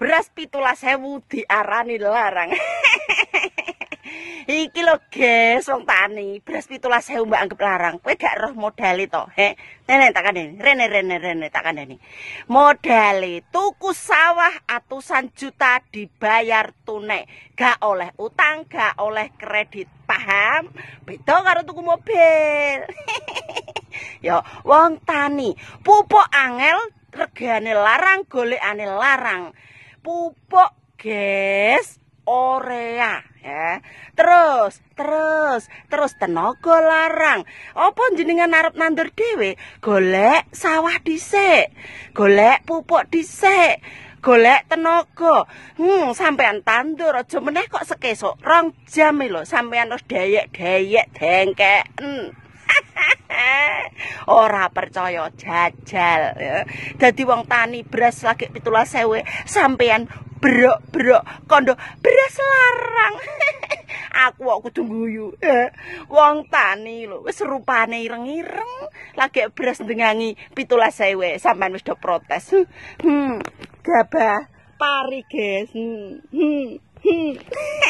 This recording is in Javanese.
beras pitulah sewu diarani larang iki lo guys wong tani beras pitulah sewu mbak anggap larang kue gak roh modal to. he nenek tak kan ini rene rene rene tak kan ini tuku sawah atusan juta dibayar tunai gak oleh utang gak oleh kredit paham beda karo tuku mobil yo wong tani pupuk angel regane larang golekane larang pupuk gas orea ya terus terus terus tenaga larang apa jenengan arep nandur dhewe golek sawah dhisik golek pupuk dhisik golek tenaga hmm sampean tandur aja meneh kok sekesok rong jam lho sampean wis dayek-dayek dengken ora percaya jajal ya. dadi wong tani beras lagi pitulah sewe sampean brok-brok kondo beras larang aku aku tunggu yuk, ya. wong tani lo serupa rupane ireng-ireng lagi beras dengangi pitulah sewe, sampean wis protes hmm gabah pari guys hmm. hmm. hmm.